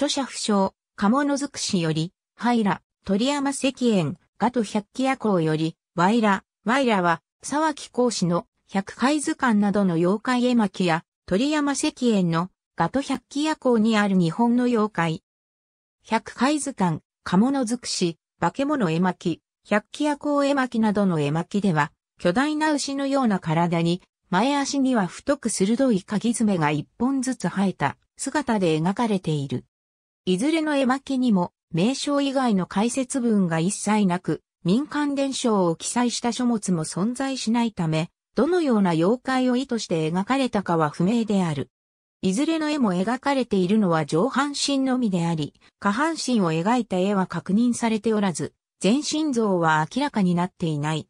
著者不詳、鴨野づくしより、ハイラ、鳥山石園、ガト百鬼夜行より、ワイラ、ワイラは、沢木講師の百海図鑑などの妖怪絵巻や、鳥山石園のガト百鬼夜行にある日本の妖怪。百海図鑑、鴨野づくし、化け物絵巻、百鬼夜行絵巻などの絵巻では、巨大な牛のような体に、前足には太く鋭い鍵爪が一本ずつ生えた姿で描かれている。いずれの絵巻にも、名称以外の解説文が一切なく、民間伝承を記載した書物も存在しないため、どのような妖怪を意図して描かれたかは不明である。いずれの絵も描かれているのは上半身のみであり、下半身を描いた絵は確認されておらず、全身像は明らかになっていない。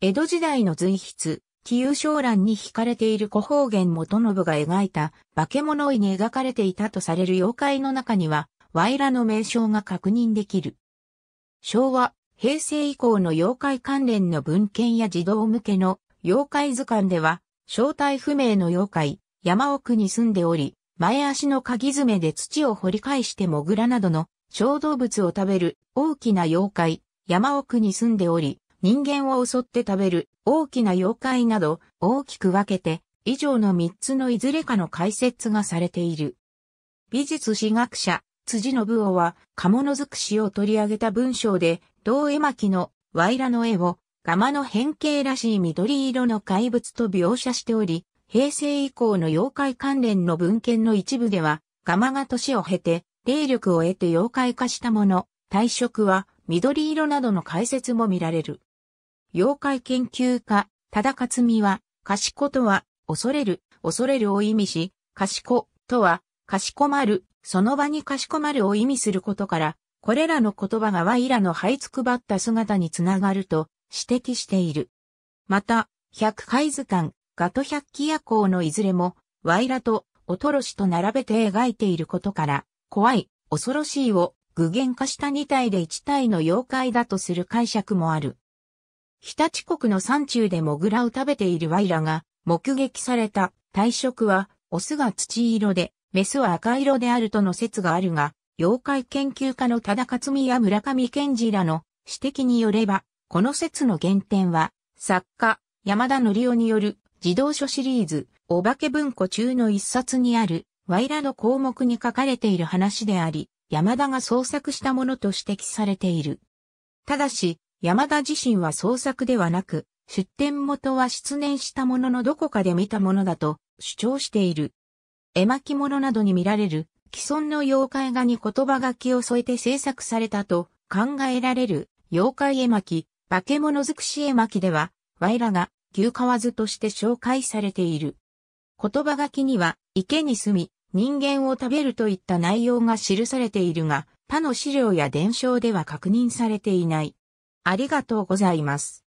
江戸時代の随筆、紀遊将欄に惹かれている古方言元信が描いた化け物絵に描かれていたとされる妖怪の中には、ワイラの名称が確認できる。昭和、平成以降の妖怪関連の文献や児童向けの妖怪図鑑では、正体不明の妖怪、山奥に住んでおり、前足の鍵爪で土を掘り返してモグラなどの小動物を食べる大きな妖怪、山奥に住んでおり、人間を襲って食べる大きな妖怪など大きく分けて以上の3つのいずれかの解説がされている。美術史学者辻信夫は鴨の尽くしを取り上げた文章で同絵巻のワイラの絵をガマの変形らしい緑色の怪物と描写しており、平成以降の妖怪関連の文献の一部では、ガマが年を経て、霊力を得て妖怪化したもの、退職は緑色などの解説も見られる。妖怪研究家、ただかつみは、賢とは、恐れる、恐れるを意味し、賢とは、かしこまる、その場にかしこまるを意味することから、これらの言葉がワイらの這いつくばった姿につながると指摘している。また、百海図鑑、ガト百鬼夜行のいずれも、ワイらと、おとろしと並べて描いていることから、怖い、恐ろしいを具現化した2体で1体の妖怪だとする解釈もある。日立国の山中でモグラを食べているワイラが目撃された体色は、オスが土色で、メスは赤色であるとの説があるが、妖怪研究家の忠勝克美や村上健二らの指摘によれば、この説の原点は、作家、山田則夫による児童書シリーズ、お化け文庫中の一冊にある、ワイラの項目に書かれている話であり、山田が創作したものと指摘されている。ただし、山田自身は創作ではなく、出典元は失念したもののどこかで見たものだと主張している。絵巻物などに見られる既存の妖怪画に言葉書きを添えて制作されたと考えられる妖怪絵巻、化け物尽くし絵巻では、ワイラが牛河図として紹介されている。言葉書きには池に住み人間を食べるといった内容が記されているが、他の資料や伝承では確認されていない。ありがとうございます。